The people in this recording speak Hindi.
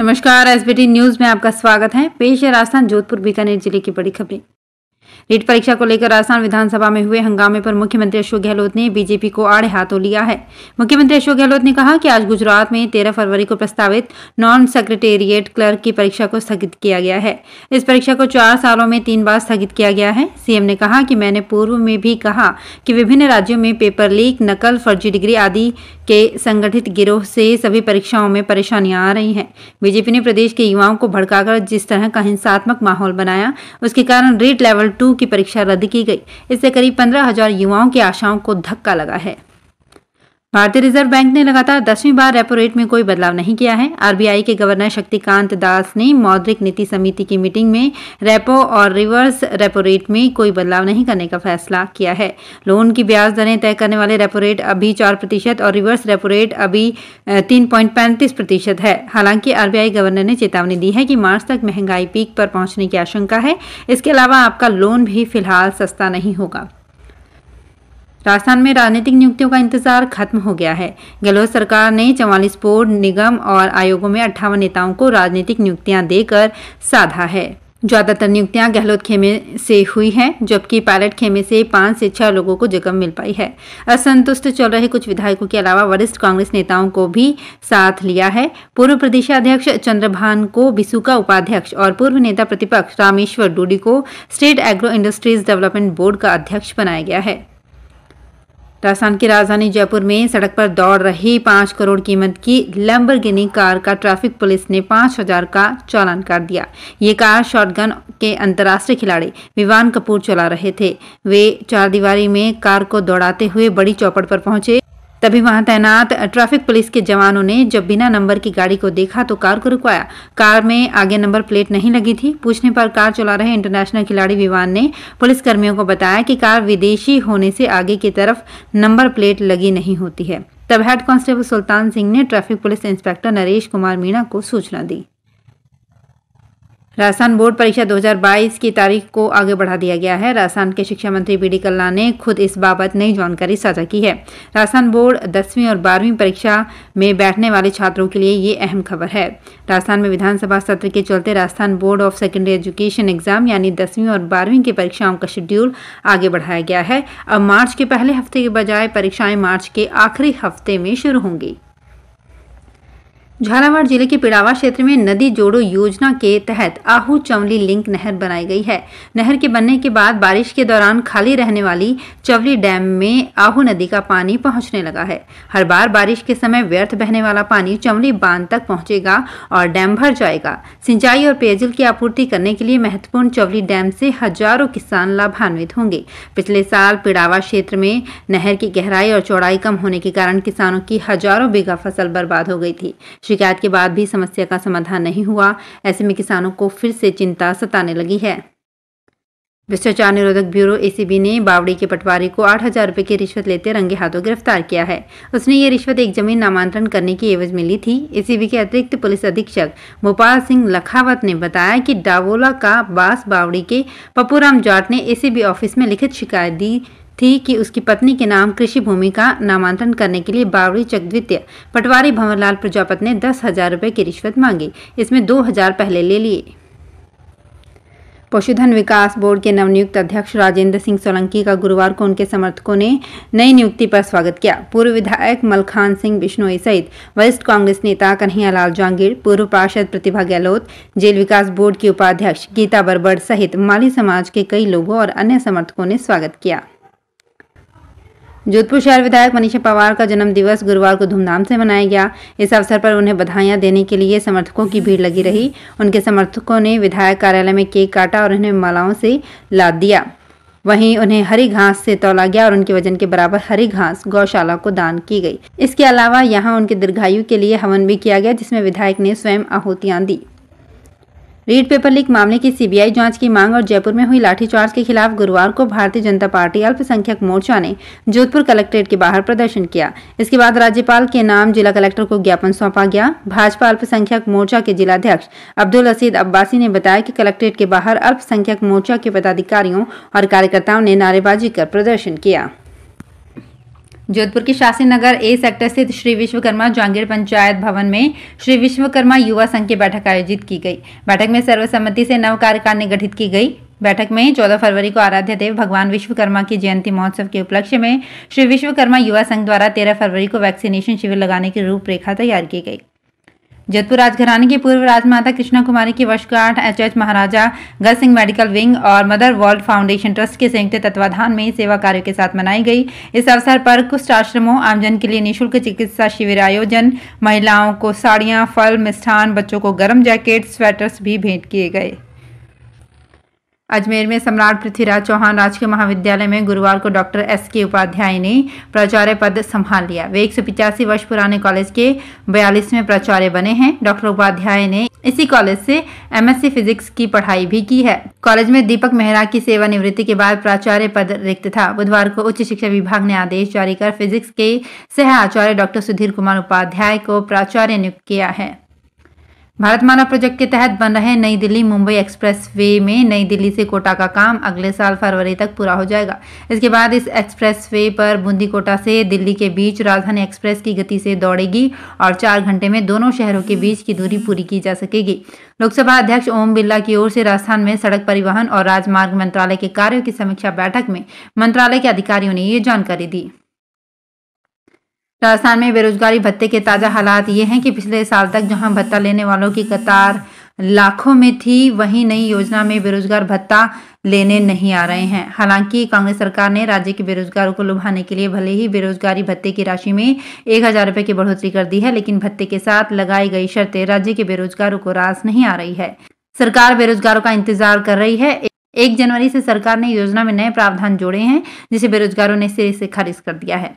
नमस्कार एसबीटी न्यूज में आपका स्वागत है पेश है राजस्थान जोधपुर बीकानेर जिले की बड़ी खबरें नीट परीक्षा को लेकर राजस्थान विधानसभा में हुए हंगामे पर मुख्यमंत्री अशोक गहलोत ने बीजेपी को आड़े हाथों लिया है मुख्यमंत्री अशोक गहलोत ने कहा कि आज गुजरात में तेरह फरवरी को प्रस्तावित नॉन सेक्रेटेरिएट क्लर्क की परीक्षा को स्थगित किया गया है इस परीक्षा को चार सालों में तीन बार स्थगित किया गया है सीएम ने कहा कि मैंने पूर्व में भी कहा कि विभिन्न राज्यों में पेपर लीक नकल फर्जी डिग्री आदि के संगठित गिरोह से सभी परीक्षाओं में परेशानियां आ रही हैं बीजेपी ने प्रदेश के युवाओं को भड़काकर जिस तरह का हिंसात्मक माहौल बनाया उसके कारण रेड लेवल टू की परीक्षा रद्द की गई इससे करीब पंद्रह हजार युवाओं की आशाओं को धक्का लगा है भारतीय रिजर्व बैंक ने लगातार दसवीं बार रेपो रेट में कोई बदलाव नहीं किया है आरबीआई के गवर्नर शक्तिकांत दास ने मौद्रिक नीति समिति की मीटिंग में रेपो और रिवर्स रेपो रेट में कोई बदलाव नहीं करने का फैसला किया है लोन की ब्याज दरें तय करने वाले रेपो रेट अभी चार प्रतिशत और रिवर्स रेपो रेट अभी तीन पॉइंट पैंतीस प्रतिशत है हालांकि आरबीआई गवर्नर ने चेतावनी दी है कि मार्च तक महंगाई पीक पर पहुंचने की आशंका है इसके अलावा आपका लोन भी फिलहाल सस्ता नहीं होगा राजस्थान में राजनीतिक नियुक्तियों का इंतजार खत्म हो गया है गहलोत सरकार ने चवालीस बोर्ड निगम और आयोगों में अट्ठावन नेताओं को राजनीतिक नियुक्तियां देकर साधा है ज्यादातर नियुक्तियां गहलोत खेमे से हुई हैं जबकि पायलट खेमे से पांच से छह लोगों को जगह मिल पाई है असंतुष्ट चल रहे कुछ विधायकों के अलावा वरिष्ठ कांग्रेस नेताओं को भी साथ लिया है पूर्व प्रदेशाध्यक्ष चंद्रभान को बिशु का उपाध्यक्ष और पूर्व नेता प्रतिपक्ष रामेश्वर डूडी को state agro industries development board का अध्यक्ष बनाया गया है राजस्थान की राजधानी जयपुर में सड़क पर दौड़ रही पांच करोड़ कीमत की लंबर कार का ट्रैफिक पुलिस ने पांच हजार का चालान कर दिया ये कार शॉटगन के अंतर्राष्ट्रीय खिलाड़ी विवान कपूर चला रहे थे वे चारदीवारी में कार को दौड़ाते हुए बड़ी चौपड़ पर पहुंचे तभी वहां तैनात ट्रैफिक पुलिस के जवानों ने जब बिना नंबर की गाड़ी को देखा तो कार को रुकवाया कार में आगे नंबर प्लेट नहीं लगी थी पूछने पर कार चला रहे इंटरनेशनल खिलाड़ी विवान ने पुलिस कर्मियों को बताया कि कार विदेशी होने से आगे की तरफ नंबर प्लेट लगी नहीं होती है तब हेड कांस्टेबल सुल्तान सिंह ने traffic police inspector Naresh Kumar Meena को सूचना दी राजस्थान बोर्ड परीक्षा 2022 की तारीख को आगे बढ़ा दिया गया है राजस्थान के शिक्षा मंत्री बी डी कल्ला ने खुद इस बाबत नई जानकारी साझा की है राजस्थान बोर्ड दसवीं और बारहवीं परीक्षा में बैठने वाले छात्रों के लिए ये अहम खबर है राजस्थान में विधानसभा सत्र के चलते Rajasthan board of secondary education exam यानी दसवीं और बारहवीं की परीक्षाओं का शेड्यूल आगे बढ़ाया गया है अब मार्च के पहले हफ्ते के बजाय परीक्षाएं मार्च के आखिरी हफ्ते में शुरू होंगी झालावाड़ जिले के पिड़ावा क्षेत्र में नदी जोड़ो योजना के तहत आहू चवली लिंक नहर बनाई गई है नहर के बनने के बाद बारिश के दौरान खाली रहने वाली चवली डैम में आहू नदी का पानी पहुंचने लगा है हर बार बारिश के समय व्यर्थ बहने वाला पानी चवली बांध तक पहुंचेगा और डैम भर जाएगा सिंचाई और पेयजल की आपूर्ति करने के लिए महत्वपूर्ण चवली डैम से हजारों किसान लाभान्वित होंगे पिछले साल पिड़ावा क्षेत्र में नहर की गहराई और चौड़ाई कम होने के कारण किसानों की हजारों बीघा फसल बर्बाद हो गई थी शिकायत के बाद भी समस्या का समाधान नहीं हुआ ऐसे में किसानों को फिर से चिंता सताने लगी है भ्रष्टाचार निरोधक ब्यूरो एसीबी ने बावड़ी के पटवारी को आठ हजार रुपये की रिश्वत लेते रंगे हाथों गिरफ्तार किया है उसने ये रिश्वत एक जमीन नामांतरण करने की एवज में ली थी एसीबी के अतिरिक्त पुलिस अधीक्षक भोपाल सिंह लखावत ने बताया कि डावोला का बास बावड़ी के पप्पूराम जाट ने एसीबी ऑफिस में लिखित शिकायत दी थी कि उसकी पत्नी के नाम कृषि भूमि का नामांतरण करने के लिए बावड़ी चक द्वितीय पटवारी भंवरलाल प्रजापत ने दस हजार रुपये की रिश्वत मांगी इसमें दो हजार पहले ले लिए पशुधन विकास बोर्ड के नवनियुक्त अध्यक्ष राजेंद्र सिंह सोलंकी का गुरुवार को उनके समर्थकों ने नई नियुक्ति पर स्वागत किया पूर्व विधायक मलखान सिंह बिश्नोई सहित वरिष्ठ कांग्रेस नेता कन्हैया लाल जांगीर पूर्व पार्षद प्रतिभा गहलोत जेल विकास बोर्ड की उपाध्यक्ष गीता बरबड़ सहित माली समाज के कई लोगों और अन्य समर्थकों ने स्वागत किया जोधपुर शहर विधायक मनीषा पवार का जन्म दिवस गुरुवार को धूमधाम से मनाया गया इस अवसर पर उन्हें बधाइयां देने के लिए समर्थकों की भीड़ लगी रही उनके समर्थकों ने विधायक कार्यालय में केक काटा और उन्हें मालाओं से लाद दिया वहीं उन्हें हरी घास से तोला गया और उनके वजन के बराबर हरी घास गौशाला को दान की गई इसके अलावा यहाँ उनके दीर्घायु के लिए हवन भी किया गया जिसमें विधायक ने स्वयं आहुतियां दी रीड पेपर लीक मामले की सीबीआई जांच की मांग और जयपुर में हुई लाठीचार्ज के खिलाफ गुरुवार को भारतीय जनता पार्टी अल्पसंख्यक मोर्चा ने जोधपुर कलेक्ट्रेट के बाहर प्रदर्शन किया इसके बाद राज्यपाल के नाम जिला कलेक्टर को ज्ञापन सौंपा गया भाजपा अल्पसंख्यक मोर्चा के जिलाध्यक्ष अब्दुल रसीद अब्बासी ने बताया कि कलेक्ट्रेट के बाहर अल्पसंख्यक मोर्चा के पदाधिकारियों और कार्यकर्ताओं ने नारेबाजी कर प्रदर्शन किया जोधपुर के शासी नगर ए सेक्टर स्थित श्री विश्वकर्मा जांगीर पंचायत भवन में श्री विश्वकर्मा युवा संघ की बैठक आयोजित की गई बैठक में सर्वसम्मति से नव कार्यकारिणी गठित की गई बैठक में 14 फरवरी को आराध्य देव भगवान विश्वकर्मा की जयंती महोत्सव के उपलक्ष्य में श्री विश्वकर्मा युवा संघ द्वारा 13 फरवरी को वैक्सीनेशन शिविर लगाने की रूपरेखा तैयार की गई जतपुर राजघराने की पूर्व राजमाता कृष्णा कुमारी की वर्षगांठ HH Maharaja Gaj Singh medical wing और मदर वर्ल्ड फाउंडेशन ट्रस्ट के संयुक्त तत्वाधान में सेवा कार्यो के साथ मनाई गई इस अवसर पर कुष्ठ आश्रमों आमजन के लिए निःशुल्क चिकित्सा शिविर आयोजन महिलाओं को साड़ियाँ फल मिष्ठान बच्चों को गर्म जैकेट स्वेटर्स भी भेंट किए गए अजमेर में सम्राट पृथ्वीराज चौहान राजकीय महाविद्यालय में गुरुवार को डॉक्टर एस के उपाध्याय ने प्राचार्य पद संभाल लिया वे एक वर्ष पुराने कॉलेज के बयालीसवें प्राचार्य बने हैं डॉक्टर उपाध्याय ने इसी कॉलेज से एमएससी फिजिक्स की पढ़ाई भी की है कॉलेज में दीपक मेहरा की सेवानिवृत्ति के बाद प्राचार्य पद रिक्त था बुधवार को उच्च शिक्षा विभाग ने आदेश जारी कर फिजिक्स के सह आचार्य डॉक्टर सुधीर कुमार उपाध्याय को प्राचार्य नियुक्त किया है भारत माला प्रोजेक्ट के तहत बन रहे नई दिल्ली मुंबई एक्सप्रेस वे में नई दिल्ली से कोटा का काम अगले साल फरवरी तक पूरा हो जाएगा इसके बाद इस एक्सप्रेस वे पर बूंदी कोटा से दिल्ली के बीच राजधानी एक्सप्रेस की गति से दौड़ेगी और चार घंटे में दोनों शहरों के बीच की दूरी पूरी की जा सकेगी लोकसभा अध्यक्ष ओम बिरला की ओर से राजस्थान में सड़क परिवहन और राजमार्ग मंत्रालय के कार्यो की समीक्षा बैठक में मंत्रालय के अधिकारियों ने ये जानकारी दी राजस्थान में बेरोजगारी भत्ते के ताज़ा हालात ये हैं कि पिछले साल तक जहां भत्ता लेने वालों की कतार लाखों में थी वहीं नई योजना में बेरोजगार भत्ता लेने नहीं आ रहे हैं हालांकि कांग्रेस सरकार ने राज्य के बेरोजगारों को लुभाने के लिए भले ही बेरोजगारी भत्ते की राशि में एक हजार रुपये की बढ़ोतरी कर दी है लेकिन भत्ते के साथ लगाई गई शर्तें राज्य के बेरोजगारों को रास नहीं आ रही है सरकार बेरोजगारों का इंतजार कर रही है एक जनवरी से सरकार ने योजना में नए प्रावधान जोड़े हैं जिसे बेरोजगारों ने सिरे से खारिज कर दिया है